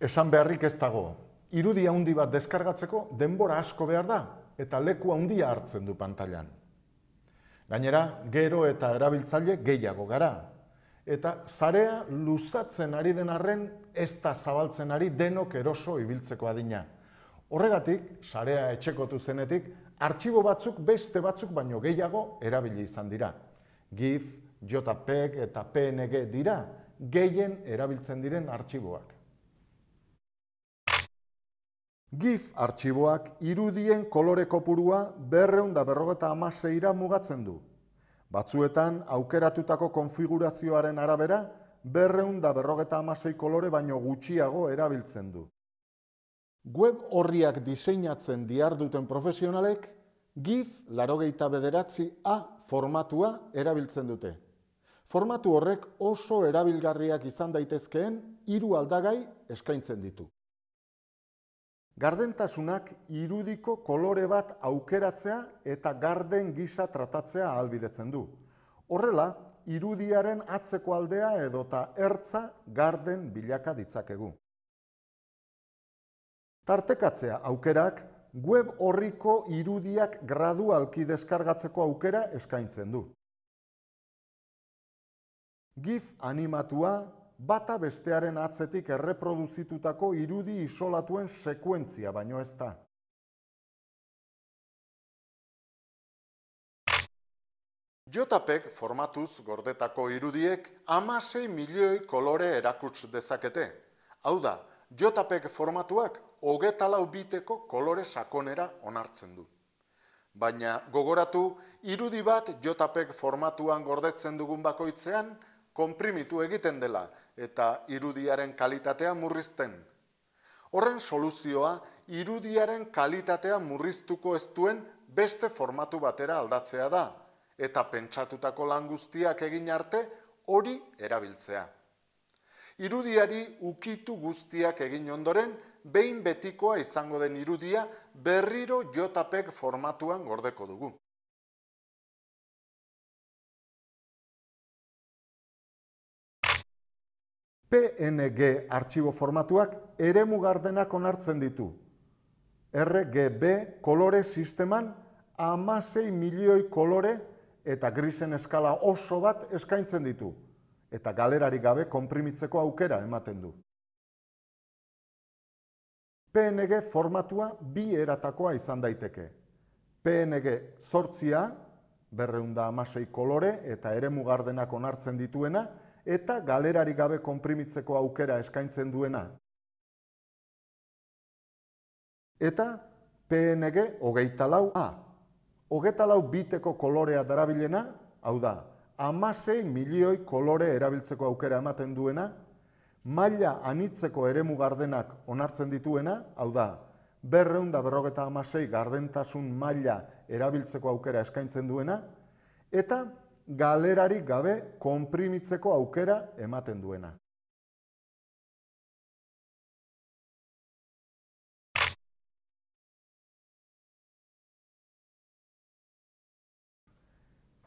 esan beharrik ez dago. Irudi handi bat deskargatzeko denbora asko behar da eta leku handia hartzen du pantailan. Gainera, gero eta erabiltzaile gehiago gara. Eta zarea luzatzen ari den arren ez da zabaltzen ari denok eroso ibiltzeko adina. Horregatik, sarea etxekotu zenetik, artxibo batzuk beste batzuk baino gehiago erabili izan dira. GIF, JPEG eta PNG dira gehien erabiltzen diren artxiboak. GIF artxiboak irudien kolore kopurua berreun da berrogeta amaseira mugatzen du. Batzuetan, aukeratutako konfigurazioaren arabera, berreun da berrogeta amasei kolore baino gutxiago erabiltzen du. Web horriak diseinatzen diarduten profesionalek, GIF larogeita bederatzi A formatua erabiltzen dute. Formatu horrek oso erabilgarriak izan daitezkeen hiru aldagai eskaintzen ditu. Gardentasunak irudiko kolore bat aukeratzea eta garden gisa tratatzea ahalbidetzen du. Horrela, irudiaren atzeko aldea edota ertza garden bilaka ditzakegu. Tartekatzea aukerak web horriko irudiak gradualki deskargatzeko aukera eskaintzen du. GIF animatua, bata bestearen atzetik erreproduzitutako irudi isolatuen sekuentzia baino ez da. Jotapek formatuz gordetako irudiek amasei milioi kolore erakuts dezakete. Hau da, Jotapek formatuak hogetalau biteko kolore sakonera onartzen du. Baina gogoratu, irudi bat Jotapek formatuan gordetzen dugun bakoitzean, konprimitu egiten dela eta irudiaren kalitatea murrizten. Horren soluzioa irudiaren kalitatea murriztuko ez duen beste formatu batera aldatzea da eta pentsatutako lan guztiak egin arte hori erabiltzea. Irudiari ukitu guztiak egin ondoren, behin betikoa izango den irudia berriro jotapek formatuan gordeko dugu. PNG artxibo formatuak ere mugardenak onartzen ditu. RGB kolore sisteman amasei milioi kolore eta grisen eskala oso bat eskaintzen ditu. Eta galerari gabe konprimitzeko aukera ematen du. PNG formatua bi eratakoa izan daiteke. PNG sortzia, berreunda amasei kolore eta ere mugardenak onartzen dituena, eta galerari gabe konprimitzeko aukera eskaintzen duena. Eta PNG hogeita lau A. Hogeita lau biteko kolorea darabilena, hau da, amasei milioi kolore erabiltzeko aukera ematen duena, maila anitzeko eremu gardenak onartzen dituena, hau da, berreunda berrogeta amasei gardentasun maila erabiltzeko aukera eskaintzen duena, eta galerari gabe konprimitzeko aukera ematen duena.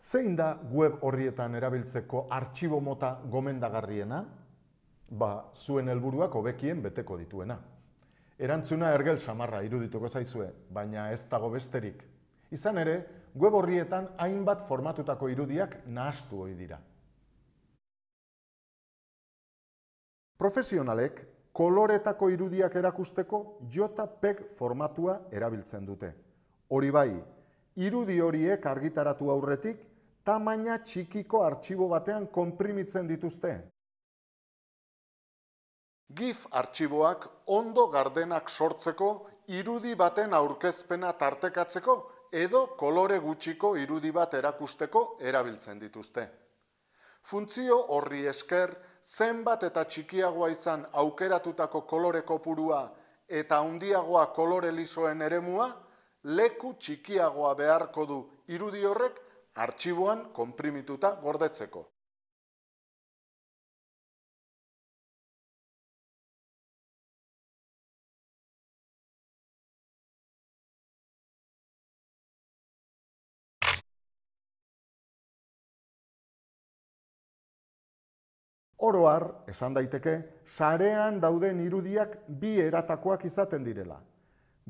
Zein da web horrietan erabiltzeko artxibo mota gomendagarriena? Ba, zuen helburuak hobekien beteko dituena. Erantzuna ergel samarra irudituko zaizue, baina ez dago besterik. Izan ere, web horrietan hainbat formatutako irudiak nahastu hoi dira. Profesionalek, koloretako irudiak erakusteko JPEG formatua erabiltzen dute. Hori bai, irudi horiek argitaratu aurretik, tamaina txikiko artxibo batean konprimitzen dituzte. GIF artxiboak ondo gardenak sortzeko, irudi baten aurkezpena tartekatzeko edo kolore gutxiko irudi bat erakusteko erabiltzen dituzte. Funtzio horri esker, zenbat eta txikiagoa izan aukeratutako kolore kopurua eta handiagoa kolore lisoen eremua, leku txikiagoa beharko du irudi horrek artxiboan konprimituta gordetzeko. Oroar, esan daiteke, sarean dauden irudiak bi eratakoak izaten direla.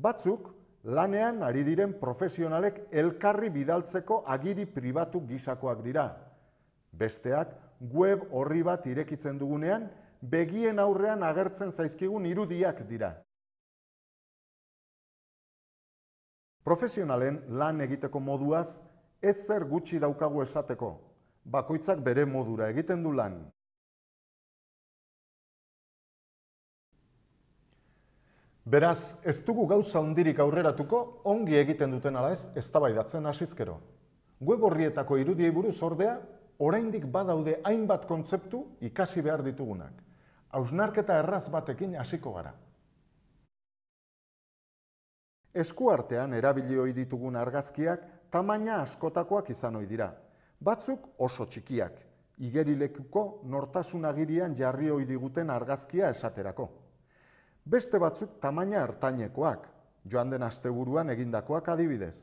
Batzuk, lanean ari diren profesionalek elkarri bidaltzeko agiri pribatu gizakoak dira. Besteak, web horri bat irekitzen dugunean, begien aurrean agertzen zaizkigun irudiak dira. Profesionalen lan egiteko moduaz, ez zer gutxi daukagu esateko. Bakoitzak bere modura egiten du lan. Beraz, ez dugu gauza hondirik aurreratuko, ongi egiten duten ala ez, eztabaidatzen hasizkero. Web horrietako irudiei buruz ordea, oraindik badaude hainbat kontzeptu ikasi behar ditugunak. Ausnarketa erraz batekin hasiko gara. Eskuartean erabili ohi ditugun argazkiak tamaina askotakoak izan ohi dira. Batzuk oso txikiak, igerilekuko nortasun agirian jarri ohi diguten argazkia esaterako beste batzuk tamaina hartainekoak, joan den asteburuan egindakoak adibidez.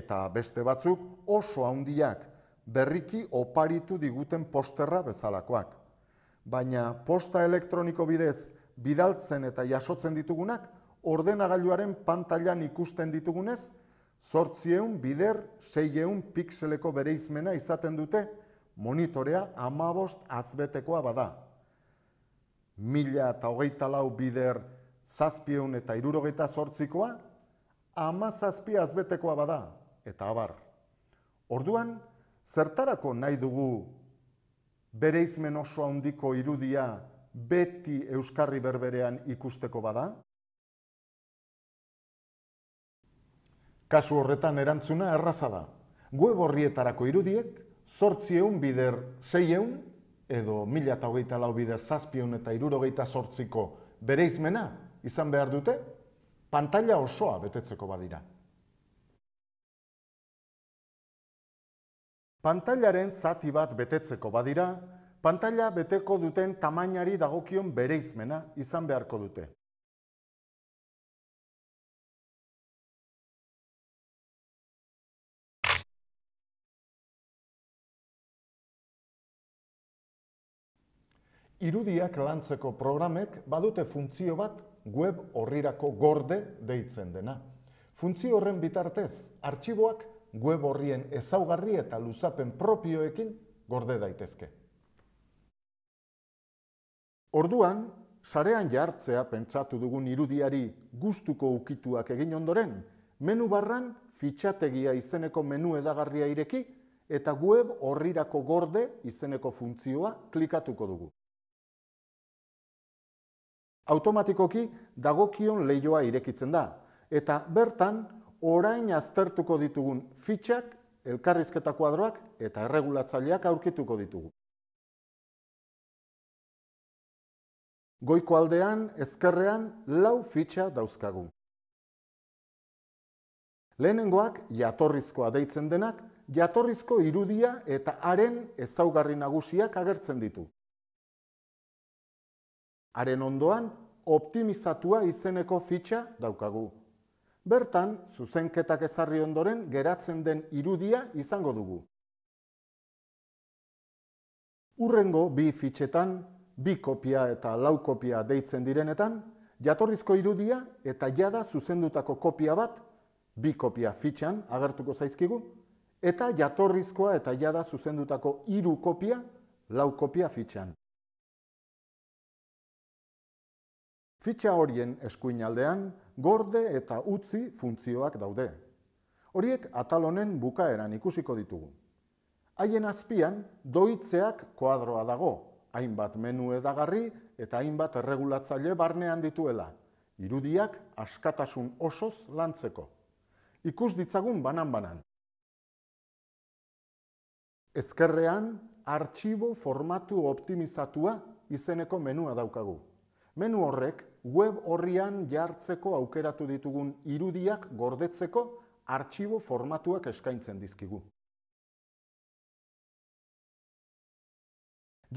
Eta beste batzuk oso handiak, berriki oparitu diguten posterra bezalakoak. Baina posta elektroniko bidez bidaltzen eta jasotzen ditugunak, ordenagailuaren pantailan ikusten ditugunez, zortzieun bider seieun pikseleko bereizmena izaten dute, monitorea amabost azbetekoa bada, mila eta hogeita lau bider zazpieun eta irurogeita sortzikoa, ama zazpia azbetekoa bada, eta abar. Orduan, zertarako nahi dugu bereizmen oso handiko irudia beti Euskarri berberean ikusteko bada? Kasu horretan erantzuna erraza da. Gue horrietarako irudiek, zortzieun bider zeieun edo mila eta hogeita lau bider zazpion eta irurogeita sortziko bere izmena izan behar dute, pantalla osoa betetzeko badira. Pantallaren zati bat betetzeko badira, pantalla beteko duten tamainari dagokion bereizmena izan beharko dute. Irudiak lantzeko programek badute funtzio bat web horrirako gorde deitzen dena. Funtzio horren bitartez, artxiboak web horrien ezaugarri eta luzapen propioekin gorde daitezke. Orduan, sarean jartzea pentsatu dugun irudiari gustuko ukituak egin ondoren, menu barran fitxategia izeneko menu edagarria ireki eta web horrirako gorde izeneko funtzioa klikatuko dugu automatikoki dagokion leioa irekitzen da. Eta bertan, orain aztertuko ditugun fitxak, elkarrizketa kuadroak eta erregulatzaileak aurkituko ditugu. Goiko aldean, ezkerrean, lau fitxa dauzkagu. Lehenengoak jatorrizkoa deitzen denak, jatorrizko irudia eta haren ezaugarri nagusiak agertzen ditu haren ondoan optimizatua izeneko fitxa daukagu. Bertan, zuzenketak ezarri ondoren geratzen den irudia izango dugu. Urrengo bi fitxetan, bi kopia eta lau kopia deitzen direnetan, jatorrizko irudia eta jada zuzendutako kopia bat, bi kopia fitxan agertuko zaizkigu, eta jatorrizkoa eta jada zuzendutako iru kopia, lau kopia fitxan. Fitxa horien eskuinaldean gorde eta utzi funtzioak daude. Horiek atalonen bukaeran ikusiko ditugu. Haien azpian doitzeak koadroa dago, hainbat menu edagarri eta hainbat erregulatzaile barnean dituela, irudiak askatasun osoz lantzeko. Ikus ditzagun banan-banan. Ezkerrean, arxibo formatu optimizatua izeneko menua daukagu. Menu horrek web horrian jartzeko aukeratu ditugun irudiak gordetzeko artxibo formatuak eskaintzen dizkigu.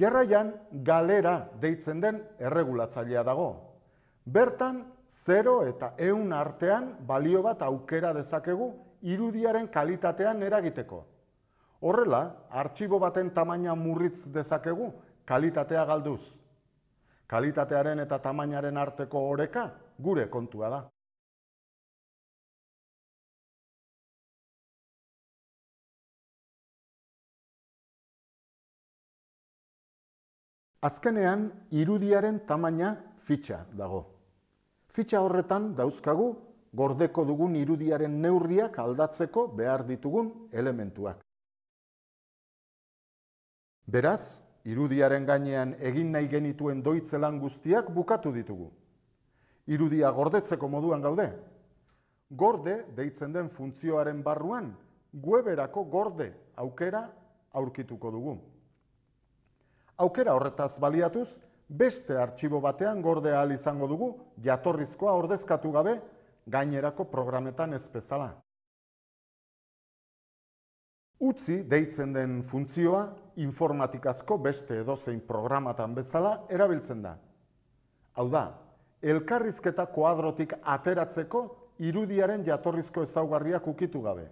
Jarraian galera deitzen den erregulatzailea dago. Bertan 0 eta 100 artean balio bat aukera dezakegu irudiaren kalitatean eragiteko. Horrela, artxibo baten tamaina murritz dezakegu kalitatea galduz. Kalitatearen eta tamainaren arteko oreka gure kontua da. Azkenean irudiaren tamaina fitxa dago. Fitxa horretan dauzkagu gordeko dugun irudiaren neurriak aldatzeko behar ditugun elementuak. Beraz irudiaren gainean egin nahi genituen doitzelan guztiak bukatu ditugu. Irudia gordetzeko moduan gaude. Gorde, deitzen den funtzioaren barruan, gueberako gorde aukera aurkituko dugu. Aukera horretaz baliatuz, beste artxibo batean gorde ahal izango dugu, jatorrizkoa ordezkatu gabe, gainerako programetan ez bezala utzi deitzen den funtzioa informatikazko beste edozein programatan bezala erabiltzen da. Hau da, elkarrizketa koadrotik ateratzeko irudiaren jatorrizko ezaugarriak ukitu gabe.